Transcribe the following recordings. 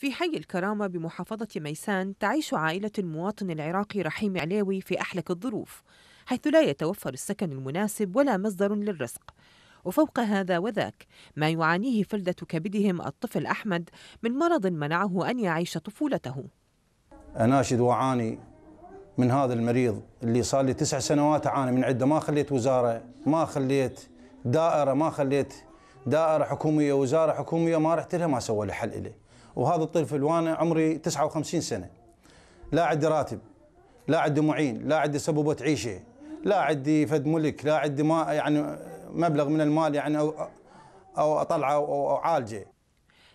في حي الكرامة بمحافظة ميسان تعيش عائلة المواطن العراقي رحيم عليوي في أحلك الظروف حيث لا يتوفر السكن المناسب ولا مصدر للرزق وفوق هذا وذاك ما يعانيه فلدة كبدهم الطفل أحمد من مرض منعه أن يعيش طفولته أناشد وأعاني من هذا المريض اللي صار لي تسع سنوات أعاني من عدة ما خليت وزارة ما خليت دائرة ما خليت دائرة حكومية وزارة حكومية ما رحت لها ما سوى لي حل إليه وهذا الطفل وانا عمري 59 سنه لا عندي راتب لا عندي معين لا عندي سبوبه عيشه لا عندي فد ملك لا عندي ما يعني مبلغ من المال يعني او او اطلعه او اعالجه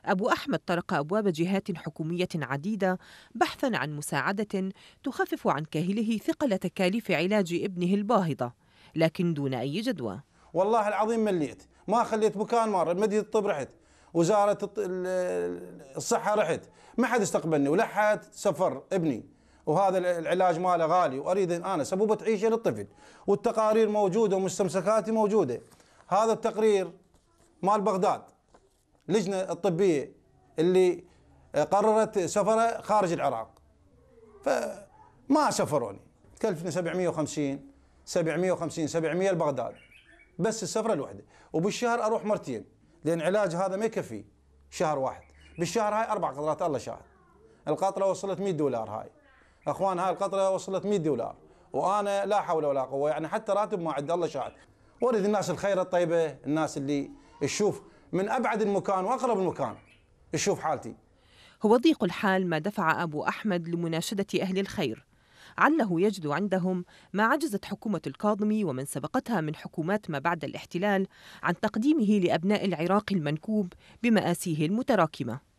أبو أحمد طرق أبواب جهات حكومية عديدة بحثا عن مساعدة تخفف عن كاهله ثقل تكاليف علاج ابنه الباهظة لكن دون أي جدوى والله العظيم مليت ما خليت مكان مار مدينة الطب رحت وزاره الصحه رحت ما حد استقبلني ولا حد سفر ابني وهذا العلاج ماله غالي واريد انا سبوبه عيشه للطفل والتقارير موجوده ومستمسكاتي موجوده هذا التقرير مال بغداد لجنه الطبيه اللي قررت سفره خارج العراق فما سفروني كلفني 750 750 700 لبغداد بس السفره الواحده وبالشهر اروح مرتين لان علاج هذا ما يكفي شهر واحد بالشهر هاي اربع قطرات الله شاهد القطره وصلت 100 دولار هاي اخوان هاي القطره وصلت 100 دولار وانا لا حول ولا قوه يعني حتى راتب ما عندي الله شاهد ورد الناس الخير الطيبه الناس اللي تشوف من ابعد المكان واقرب المكان تشوف حالتي هو ضيق الحال ما دفع ابو احمد لمناشده اهل الخير عله يجد عندهم ما عجزت حكومة الكاظمي ومن سبقتها من حكومات ما بعد الاحتلال عن تقديمه لأبناء العراق المنكوب بمآسيه المتراكمة